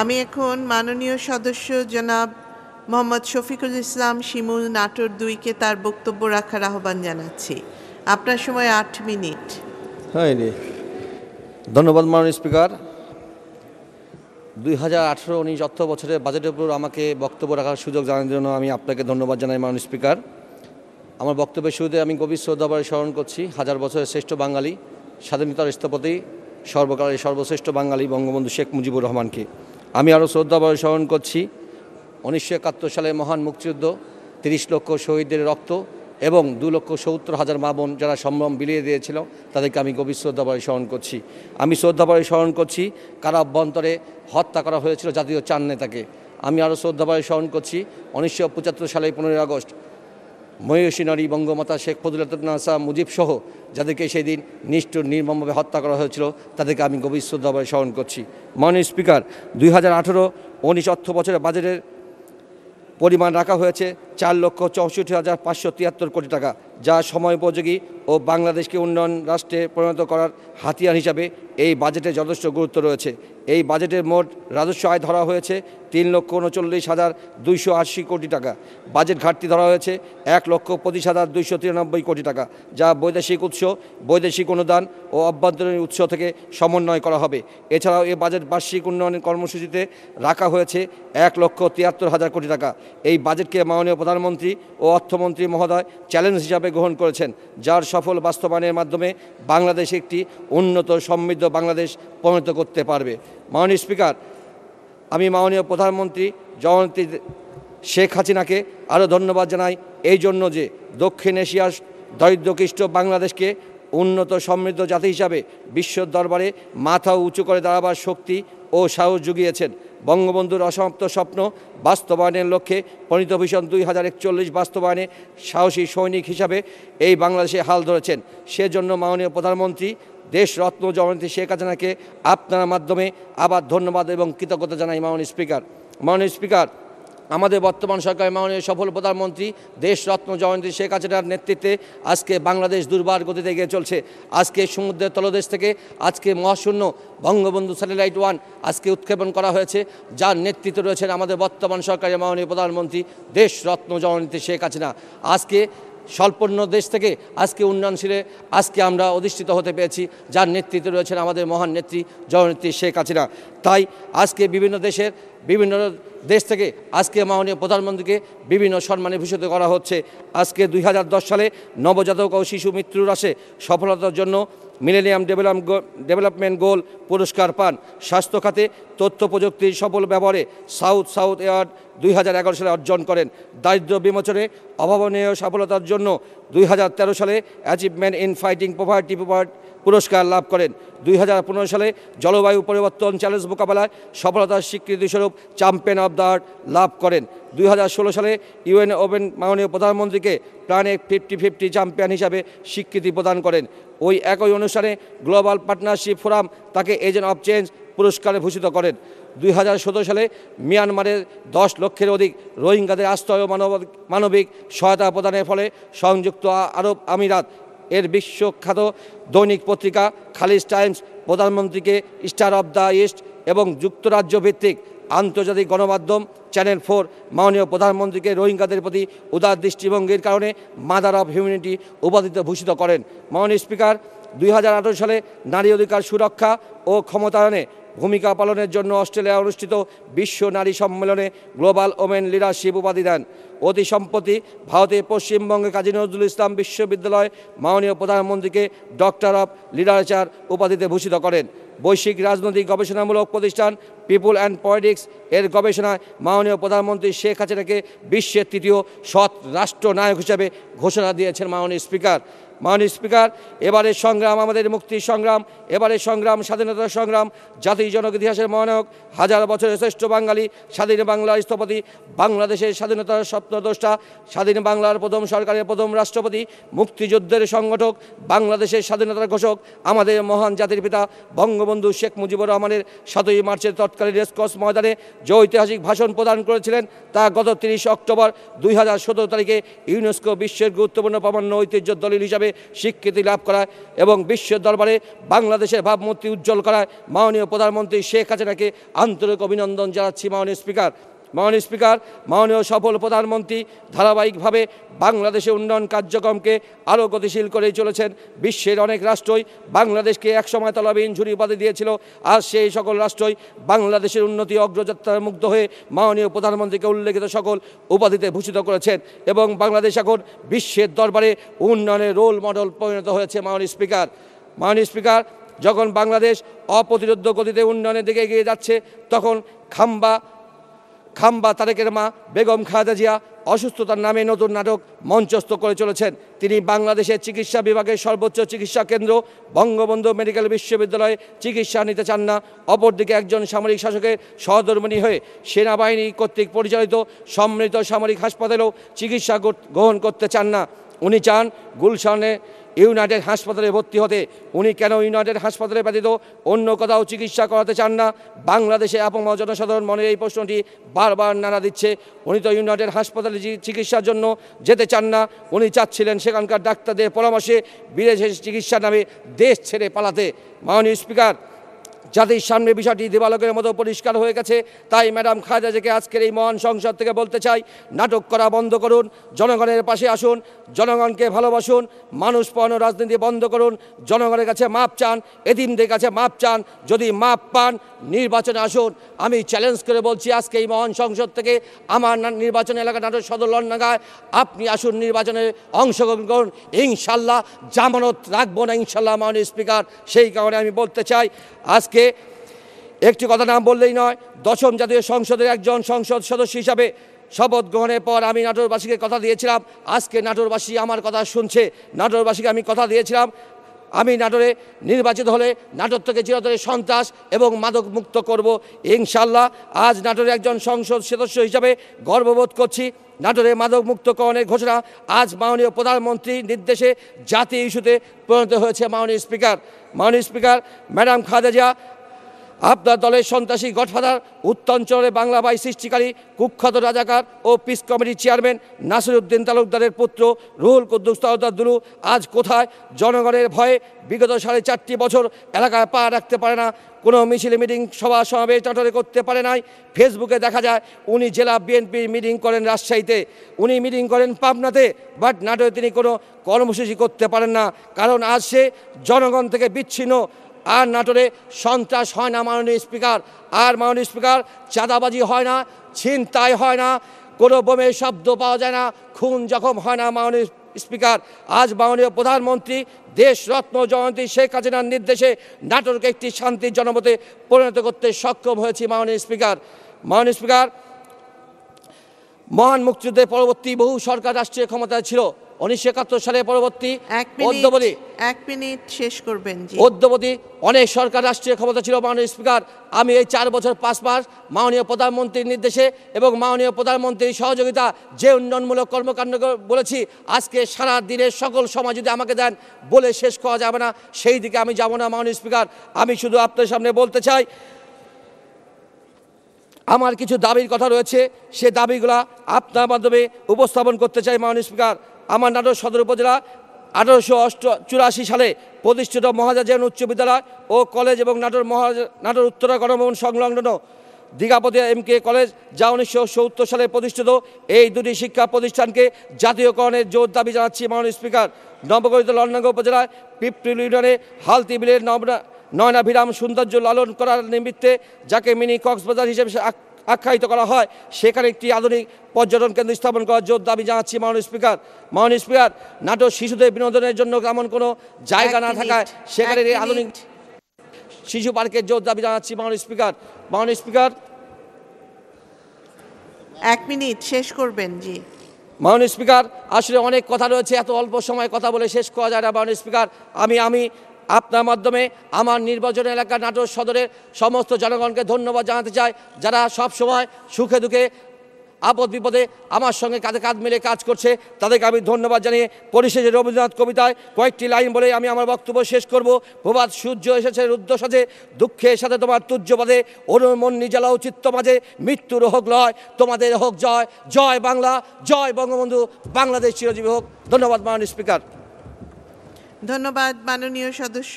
আমি এখন মাননীয় সদস্য জনাব মোহাম্মদ শফিকুল ইসলাম শিমুল নাটোর দুইকে তার বক্তব্য রাখার আহ্বান জানাচ্ছি আপনার সময় আট মিনিট হ্যাঁ ধন্যবাদ মাননীয় স্পিকার দুই হাজার আঠেরো উনিশ অর্থ বছরের বাজেটের উপর আমাকে বক্তব্য রাখার সুযোগ জানানোর জন্য আমি আপনাকে ধন্যবাদ জানাই মাননীয় স্পিকার আমার বক্তব্যের শুরুতে আমি গভীর শ্রদ্ধাভাবে স্মরণ করছি হাজার বছরের শ্রেষ্ঠ বাঙালি স্বাধীনতার স্থপতি সর্বকালের সর্বশ্রেষ্ঠ বাঙালি বঙ্গবন্ধু শেখ মুজিবুর রহমানকে আমি আরও শ্রদ্ধাভাবে স্মরণ করছি উনিশশো একাত্তর সালে মহান মুক্তিযুদ্ধ তিরিশ লক্ষ শহীদদের রক্ত এবং দু লক্ষ সত্তর হাজার মা বোন যারা সম্ভ্রম বিলিয়ে দিয়েছিল তাদেরকে আমি গভীর শ্রদ্ধাভাবে স্মরণ করছি আমি শ্রদ্ধাভাবে স্মরণ করছি কারা অভ্যন্তরে হত্যা করা হয়েছিল জাতীয় চার নেতাকে আমি আরও শ্রদ্ধাভাবে স্মরণ করছি উনিশশো সালে পনেরোই আগস্ট মহিষী নারী বঙ্গমাতা শেখ ফজুলাতনাসা মুজিব সহ যাদেরকে সেই দিন নিষ্ঠুর নির্মমভাবে হত্যা করা হয়েছিল তাদেরকে আমি গভীর শ্রদ্ধাভাবে স্মরণ করছি মাননীয় স্পিকার দুই হাজার আঠেরো উনিশ অর্থ বছরের বাজেটের পরিমাণ রাখা হয়েছে চার লক্ষ চৌষট্টি হাজার পাঁচশো তিয়াত্তর কোটি টাকা যা সময় উপযোগী ও বাংলাদেশকে উন্নয়ন রাষ্ট্রে পরিণত করার হাতিয়ার হিসাবে এই বাজেটে যথেষ্ট গুরুত্ব রয়েছে এই বাজেটের মোট রাজস্ব আয় ধরা হয়েছে তিন লক্ষ উনচল্লিশ হাজার দুইশো আশি কোটি টাকা বাজেট ঘাটতি ধরা হয়েছে এক লক্ষ পঁচিশ হাজার দুইশো তিরানব্বই কোটি টাকা যা বৈদেশিক উৎস বৈদেশিক অনুদান ও অভ্যন্তরীণ উৎস থেকে সমন্বয় করা হবে এছাড়াও এ বাজেট বার্ষিক উন্নয়ন কর্মসূচিতে রাখা হয়েছে এক লক্ষ তিয়াত্তর হাজার কোটি টাকা এই বাজেটকে মাননীয় প্রধানমন্ত্রী ও অর্থমন্ত্রী মহোদয় চ্যালেঞ্জ হিসাবে গ্রহণ করেছেন যার সফল বাস্তবায়নের মাধ্যমে বাংলাদেশ একটি উন্নত সমৃদ্ধ বাংলাদেশ পরিণত করতে পারবে মাননীয় স্পিকার আমি মাননীয় প্রধানমন্ত্রী জয়ন্তী শেখ হাসিনাকে আরও ধন্যবাদ জানাই এই জন্য যে দক্ষিণ এশিয়ার দরিদ্রকৃষ্ট বাংলাদেশকে উন্নত সমৃদ্ধ জাতি হিসাবে বিশ্ব দরবারে মাথা উঁচু করে দাঁড়াবার শক্তি ও সাহস জুগিয়েছেন বঙ্গবন্ধুর অসমাপ্ত স্বপ্ন বাস্তবায়নের লক্ষ্যে প্রণীত ভীষণ দুই হাজার একচল্লিশ বাস্তবায়নে সাহসী সৈনিক হিসাবে এই বাংলাদেশে হাল ধরেছেন সেজন্য মাননীয় প্রধানমন্ত্রী দেশরত্ন জগন্নাথী শেখ হাসিনাকে আপনার মাধ্যমে আবার ধন্যবাদ এবং কৃতজ্ঞতা জানাই মাননীয় স্পিকার মাননীয় স্পিকার আমাদের বর্তমান সরকার মাননীয় সফল প্রধানমন্ত্রী দেশরত্ন জয়ন্তী শেখ হাসিনার নেতৃত্বে আজকে বাংলাদেশ দুর্বার গতিতে এগিয়ে চলছে আজকে সমুদ্রের তলদেশ থেকে আজকে মহাশূন্য বঙ্গবন্ধু স্যাটেলাইট ওয়ান আজকে উৎক্ষেপণ করা হয়েছে যার নেতৃত্ব রয়েছেন আমাদের বর্তমান সরকারের মাননীয় প্রধানমন্ত্রী দেশরত্ন জয়ন্তী শেখ হাসিনা আজকে স্বল্পন্ন দেশ থেকে আজকে উন্নয়নশীলে আজকে আমরা অধিষ্ঠিত হতে পেরেছি যার নেতৃত্বে রয়েছেন আমাদের মহান নেত্রী জয়নেত্রী শেখ হাসিনা তাই আজকে বিভিন্ন দেশের বিভিন্ন দেশ থেকে আজকে মাননীয় প্রধানমন্ত্রীকে বিভিন্ন সম্মানে ভূষিত করা হচ্ছে আজকে দুই সালে নবজাতক ও শিশু মৃত্যুর আসে সফলতার জন্য মিলেনিয়াম ডেভেলপ ডেভেলপমেন্ট গোল পুরস্কার পান স্বাস্থ্য খাতে তথ্য প্রযুক্তির সফল ব্যবহারে সাউথ সাউথ অ্যাওয়ার্ড দুই সালে অর্জন করেন দারিদ্র বিমোচনে অভাবনীয় সফলতার জন্য দুই সালে achievement in fighting poverty poverty পুরস্কার লাভ করেন দুই সালে জলবায়ু পরিবর্তন চ্যালেঞ্জ মোকাবেলায় সফলতার স্বীকৃতিস্বরূপ চ্যাম্পিয়ন অব দ্য আর্ট লাভ করেন দুই সালে ইউএন ওপেন মাননীয় প্রধানমন্ত্রীকে প্রাণে ফিফটি ফিফটি চ্যাম্পিয়ন হিসাবে স্বীকৃতি প্রদান করেন ওই একই অনুষ্ঠানে গ্লোবাল পার্টনারশিপ ফোরাম তাকে এজেন্ট অব চেঞ্জ পুরস্কারে ভূষিত করেন দুই সালে মিয়ানমারের দশ লক্ষের অধিক রোহিঙ্গাদের আশ্রয় মানবিক সহায়তা প্রদানের ফলে সংযুক্ত আরব আমিরাত এর বিশ্বখ্যাত দৈনিক পত্রিকা খালিজ টাইমস প্রধানমন্ত্রীকে স্টার অব দ্য ইস্ট এবং যুক্তরাজ্য ভিত্তিক আন্তর্জাতিক গণমাধ্যম চ্যানেল ফোর মাননীয় প্রধানমন্ত্রীকে রোহিঙ্গাদের প্রতি উদার দৃষ্টিভঙ্গির কারণে মাদার অব হিউম্যানিটি উপাধিতে ভূষিত করেন মাননীয় স্পিকার দুই সালে নারী অধিকার সুরক্ষা ও ক্ষমতায়নে ভূমিকা পালনের জন্য অস্ট্রেলিয়া অনুষ্ঠিত বিশ্ব নারী সম্মেলনে গ্লোবাল ওমেন লিডারশিপ উপাধি দেন অতি সম্প্রতি ভারতের পশ্চিমবঙ্গে কাজী নজরুল ইসলাম বিশ্ববিদ্যালয় মাননীয় প্রধানমন্ত্রীকে ডক্টর অফ লিডারেচার উপাধিতে ভূষিত করেন বৈশ্বিক রাজনৈতিক গবেষণামূলক প্রতিষ্ঠান পিপুল অ্যান্ড পলিটিক্স এর গবেষণায় মাননীয় প্রধানমন্ত্রী শেখ হাসিনাকে বিশ্বের তৃতীয় সৎ রাষ্ট্রনায়ক হিসাবে ঘোষণা দিয়েছেন মাননীয় স্পিকার মাননীয় স্পিকার এবারের সংগ্রাম আমাদের মুক্তির সংগ্রাম এবারের সংগ্রাম স্বাধীনতার সংগ্রাম জাতি জনক ইতিহাসের মনক হাজার বছরের শ্রেষ্ঠ বাঙালি স্বাধীন বাংলার স্থপতি বাংলাদেশের স্বাধীনতার দোষটা স্বাধীন বাংলার প্রথম সরকারের প্রথম রাষ্ট্রপতি মুক্তিযুদ্ধের সংগঠক বাংলাদেশের স্বাধীনতার ঘোষক আমাদের মহান জাতির পিতা বঙ্গবন্ধু শেখ মুজিবুর রহমানের সাতই মার্চের তৎকালীন রেসকস ময়দানে যে ঐতিহাসিক ভাষণ প্রদান করেছিলেন তা গত তিরিশ অক্টোবর দুই তারিখে ইউনেস্কো বিশ্বের গুরুত্বপূর্ণ প্রামাণ্য ঐতিহ্য দলিল হিসাবে স্বীকৃতি লাভ করায় এবং বিশ্বের দরবারে বাংলাদেশের ভাবমূর্তি উজ্জ্বল করায় মাননীয় প্রধানমন্ত্রী শেখ হাসিনাকে আন্তরিক অভিনন্দন জানাচ্ছি মাননীয় স্পিকার মাননীয় স্পিকার মাননীয় সফল প্রধানমন্ত্রী ধারাবাহিকভাবে বাংলাদেশের উন্নয়ন কার্যক্রমকে আরও গতিশীল করে চলেছেন বিশ্বের অনেক রাষ্ট্রই বাংলাদেশকে একসময় তলাবিহীন ঝুড়ি উপাধি দিয়েছিল আর সেই সকল রাষ্ট্রই বাংলাদেশের উন্নতি অগ্রযাত্রায় মুগ্ধ হয়ে মাননীয় প্রধানমন্ত্রীকে উল্লেখিত সকল উপাধিতে ভূষিত করেছেন এবং বাংলাদেশ এখন বিশ্বের দরবারে উন্নয়নের রোল মডেল পরিণত হয়েছে মাননীয় স্পিকার মাননীয় স্পিকার যখন বাংলাদেশ অপ্রতিরোধ গতিতে উন্নয়নের দিকে এগিয়ে যাচ্ছে তখন খাম্বা খাম্বা তারেকের মা বেগম খাজা জিয়া অসুস্থতার নামে নতুন নাটক মঞ্চস্থ করে চলেছেন তিনি বাংলাদেশের চিকিৎসা বিভাগের সর্বোচ্চ চিকিৎসা কেন্দ্র বঙ্গবন্ধু মেডিকেল বিশ্ববিদ্যালয়ে চিকিৎসা নিতে চান না অপরদিকে একজন সামরিক শাসকের সহধর্মিনী হয়ে সেনাবাহিনী কর্তৃক পরিচালিত সমৃদ্ধ সামরিক হাসপাতালেও চিকিৎসা গ্রহণ করতে চান না উনি চান গুলশানে ইউনাইটেড হাসপাতালে ভর্তি হতে উনি কেন ইউনাইটেড হাসপাতালে ব্যতীত অন্য কোথাও চিকিৎসা করাতে চান না বাংলাদেশে এবং জনসাধারণ মনের এই প্রশ্নটি বারবার নানা দিচ্ছে উনি তো ইউনাইটেড হাসপাতালে চিকিৎসার জন্য যেতে চান না উনি চাচ্ছিলেন সেখানকার ডাক্তারদের পরামর্শে বিদেশে চিকিৎসা নামে দেশ ছেড়ে পালাতে মাননীয় স্পিকার জাতির সামনে বিষয়টি দেবালকের মতো পরিষ্কার হয়ে গেছে তাই ম্যাডাম খায়দাজিকে আজকের এই মহান সংসদ থেকে বলতে চাই নাটক করা বন্ধ করুন জনগণের পাশে আসুন জনগণকে ভালোবাসুন মানুষ পণ্য রাজনীতি বন্ধ করুন জনগণের কাছে মাপ চান এদিনদের কাছে মাপ চান যদি মাপ পান নির্বাচনে আসুন আমি চ্যালেঞ্জ করে বলছি আজকে এই মহান সংসদ থেকে আমার নির্বাচন এলাকা নাটক সদর লন্ডাঙ্গায় আপনি আসুন নির্বাচনে অংশগ্রহণ করুন ইনশাল্লাহ জামানত রাখবো না ইনশাল্লাহ মাননীয় স্পিকার সেই কারণে আমি বলতে চাই আজকে থেকে একটি কথা নাম বললেই নয় দশম জাতীয় সংসদের একজন সংসদ সদস্য হিসাবে শপথ গ্রহণের পর আমি নাটোরবাসীকে কথা দিয়েছিলাম আজকে নাটোরবাসী আমার কথা শুনছে নাটোরবাসীকে আমি কথা দিয়েছিলাম আমি নাটোরে নির্বাচিত হলে নাটোর থেকে চিরতরে সন্ত্রাস এবং মাদক মুক্ত করব ইনশাল্লাহ আজ নাটোরে একজন সংসদ সদস্য হিসাবে গর্ববোধ করছি নাটোরে মাদক মুক্তকরণের ঘোষণা আজ মাননীয় প্রধানমন্ত্রীর নির্দেশে জাতীয় ইস্যুতে পরিণত হয়েছে মাননীয় স্পিকার মাননীয় স্পিকার ম্যাডাম খাদেজা আপনার দলের সন্ত্রাসী গডফাদার উত্তরাঞ্চলে বাংলা বাই সৃষ্টিকারী কুখ্যাত রাজাকার ও পিস কমিটির চেয়ারম্যান নাসিরউদ্দিন তালুকদারের পুত্র রুহুল কুদ্দুস তালুকদার দুলু আজ কোথায় জনগণের ভয়ে বিগত সাড়ে চারটি বছর এলাকায় পা রাখতে পারে না কোনো মিছিল মিটিং সভা সমাবেশ চটরে করতে পারে নাই ফেসবুকে দেখা যায় উনি জেলা বিএনপির মিটিং করেন রাজশাহীতে উনি মিটিং করেন পাবনাতে বাট নাটোরে তিনি কোনো কর্মসূচি করতে পারেন না কারণ আজ সে জনগণ থেকে বিচ্ছিন্ন আর নাটোরে সন্ত্রাস হয় না মাননীয় স্পিকার আর মাননীয় স্পিকার চাঁদাবাজি হয় না ছিনতাই হয় না কোনো বোমের শব্দ পাওয়া যায় না খুন জখম হয় না মাননীয় স্পিকার আজ মাননীয় প্রধানমন্ত্রী দেশরত্ন জয়ন্তী শেখ হাসিনার নির্দেশে নাটোরকে একটি শান্তির জনমতে পরিণত করতে সক্ষম হয়েছি মাননীয় স্পিকার মাননীয় স্পিকার মহান মুক্তিযুদ্ধের পরবর্তী বহু সরকার রাষ্ট্রীয় ক্ষমতায় ছিল উনিশশো একাত্তর সালের পরবর্তী অদ্যবধি এক মিনিট শেষ করবেন অদ্যবধি অনেক সরকার রাষ্ট্রীয় ক্ষমতা ছিল মাননীয় স্পিকার আমি এই চার বছর পাঁচ মাস মাননীয় প্রধানমন্ত্রীর নির্দেশে এবং মাননীয় প্রধানমন্ত্রীর সহযোগিতা যে উন্নয়নমূলক কর্মকাণ্ড বলেছি আজকে সারা দিনের সকল সময় যদি আমাকে দেন বলে শেষ করা যাবে না সেই দিকে আমি যাব না মাননীয় স্পিকার আমি শুধু আপনার সামনে বলতে চাই আমার কিছু দাবির কথা রয়েছে সে দাবিগুলা আপনার মাধ্যমে উপস্থাপন করতে চাই মাননীয় স্পিকার আমার নাটোর সদর উপজেলা আঠারোশো অষ্ট চুরাশি সালে প্রতিষ্ঠিত মহাজা জেন উচ্চ বিদ্যালয় ও কলেজ এবং নাটোর মহাজা নাটোর উত্তরা গণভবন সংলগ্ন দীঘাপতি এম কে কলেজ যা উনিশশো সত্তর সালে প্রতিষ্ঠিত এই দুটি শিক্ষা প্রতিষ্ঠানকে জাতীয়করণের জোর দাবি জানাচ্ছি মাননীয় স্পিকার নবগঠিত লন্ডাঙ্গ উপজেলায় পিপ্রিল ইউনিয়নে হাল তিবিলের নয়নাভিরাম সৌন্দর্য লালন করার নিমিত্তে যাকে মিনি কক্সবাজার হিসেবে আখ্যায়িত করা হয় সেখানে একটি আধুনিক পর্যটন কেন্দ্র স্থাপন করার জোর দাবি জানাচ্ছি মাননীয় স্পিকার মাননীয় স্পিকার নাটক শিশুদের বিনোদনের জন্য এমন কোনো জায়গা না থাকায় সেখানে আধুনিক শিশু পার্কের জোর দাবি জানাচ্ছি মাননীয় স্পিকার মাননীয় স্পিকার এক মিনিট শেষ করবেন জি মাননীয় স্পিকার আসলে অনেক কথা রয়েছে এত অল্প সময় কথা বলে শেষ করা যায় না মাননীয় স্পিকার আমি আমি আপনার মাধ্যমে আমার নির্বাচন এলাকা নাটোর সদরের সমস্ত জনগণকে ধন্যবাদ জানাতে চাই যারা সব সময় সুখে দুঃখে আপদ বিপদে আমার সঙ্গে কাঁধে কাঁধ মিলে কাজ করছে তাদেরকে আমি ধন্যবাদ জানিয়ে পরিশেষে রবীন্দ্রনাথ কবিতায় কয়েকটি লাইন বলে আমি আমার বক্তব্য শেষ করব প্রবাদ সূর্য এসেছে রুদ্র সাথে দুঃখের সাথে তোমার তুর্য বাদে অনুমন নিজালাও চিত্ত মাঝে মৃত্যুর হোক লয় তোমাদের হোক জয় জয় বাংলা জয় বঙ্গবন্ধু বাংলাদেশ চিরজীবী হোক ধন্যবাদ মাননীয় স্পিকার ধন্যবাদ মাননীয় সদস্য